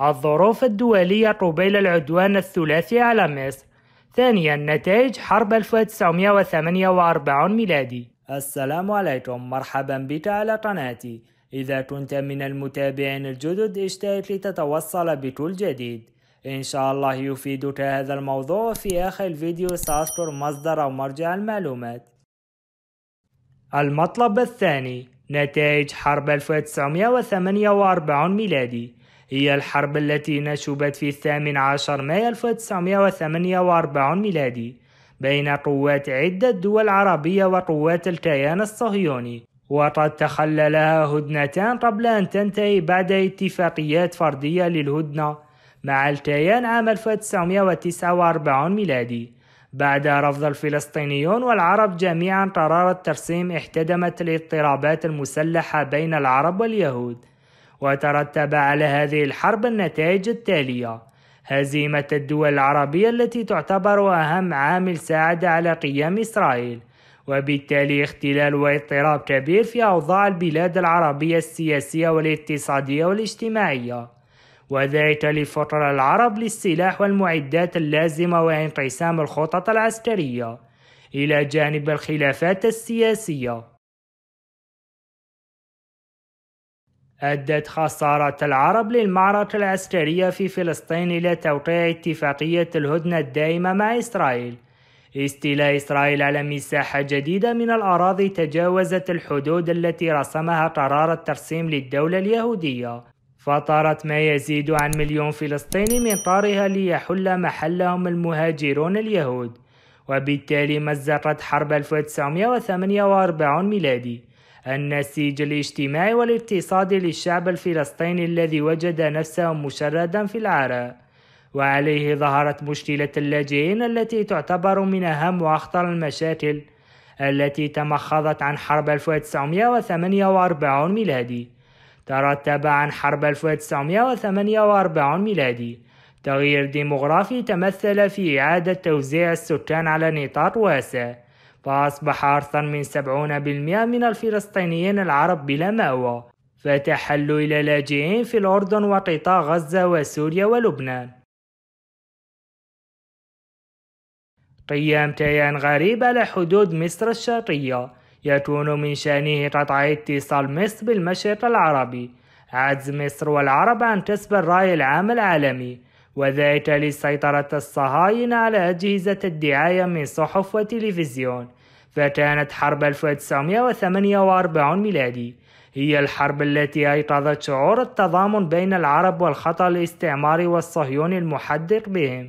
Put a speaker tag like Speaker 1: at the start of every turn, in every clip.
Speaker 1: الظروف الدولية قبيل العدوان الثلاثي على مصر ثانيا نتائج حرب 1948 ميلادي السلام عليكم مرحبا بك على قناتي إذا كنت من المتابعين الجدد اشترك لتتوصل بكل جديد إن شاء الله يفيدك هذا الموضوع في آخر الفيديو سأذكر مصدر أو مرجع المعلومات المطلب الثاني نتائج حرب 1948 ميلادي هي الحرب التي نشبت في الثامن عشر مايو 1948 ميلادي بين قوات عدة دول عربية وقوات الكيان الصهيوني وقد تخللها هدنتان قبل أن تنتهي بعد اتفاقيات فردية للهدنة مع الكيان عام 1949 ميلادي بعد رفض الفلسطينيون والعرب جميعا قرار الترسيم احتدمت الاضطرابات المسلحة بين العرب واليهود وترتب على هذه الحرب النتائج التالية هزيمة الدول العربية التي تعتبر أهم عامل ساعد على قيام إسرائيل وبالتالي اختلال واضطراب كبير في أوضاع البلاد العربية السياسية والاقتصادية والاجتماعية وذلك لفطر العرب للسلاح والمعدات اللازمة وانقسام الخطط العسكرية إلى جانب الخلافات السياسية أدت خسارة العرب للمعركة العسكرية في فلسطين إلى توقيع اتفاقية الهدنة الدائمة مع إسرائيل استيلاء إسرائيل على مساحة جديدة من الأراضي تجاوزت الحدود التي رسمها قرار الترسيم للدولة اليهودية فطارت ما يزيد عن مليون فلسطيني من طارها ليحل محلهم المهاجرون اليهود وبالتالي مزقت حرب 1948 ميلادي النسيج الاجتماعي والاقتصادي للشعب الفلسطيني الذي وجد نفسه مشردا في العراء وعليه ظهرت مشكلة اللاجئين التي تعتبر من أهم وأخطر المشاكل التي تمخضت عن حرب 1948 ميلادي ترتب عن حرب 1948 ميلادي تغيير ديموغرافي تمثل في إعادة توزيع السكان على نطاق واسع فأصبح أكثر من 70% من الفلسطينيين العرب بلا مأوى فتحلوا إلى لاجئين في الأردن وقطاع غزة وسوريا ولبنان قيام كيان غريب على حدود مصر الشرقية يكون من شأنه قطع اتصال مصر بالمشرق العربي عجز مصر والعرب عن كسب الرأي العام العالمي وذلك لسيطرة الصهاينة على أجهزة الدعاية من صحف وتلفزيون فكانت حرب 1948 ميلادي هي الحرب التي أيقظت شعور التضامن بين العرب والخطأ الاستعماري والصهيوني المحدق بهم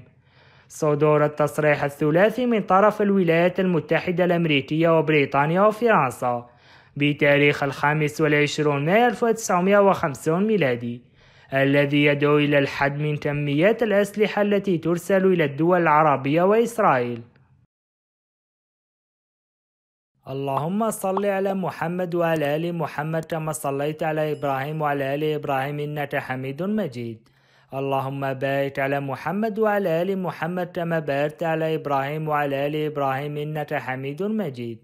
Speaker 1: صدور التصريح الثلاثي من طرف الولايات المتحدة الأمريكية وبريطانيا وفرنسا بتاريخ الخامس والعشرون مايو 1950 ميلادي الذي يدعو إلى الحد من كميات الأسلحة التي ترسل إلى الدول العربية وإسرائيل اللهم صل على محمد وعلى آل محمد كما صليت على إبراهيم وعلى آل إبراهيم إنك حميد مجيد اللهم بارك على محمد وعلى آل محمد كما باركت على إبراهيم وعلى آل إبراهيم إنك حميد مجيد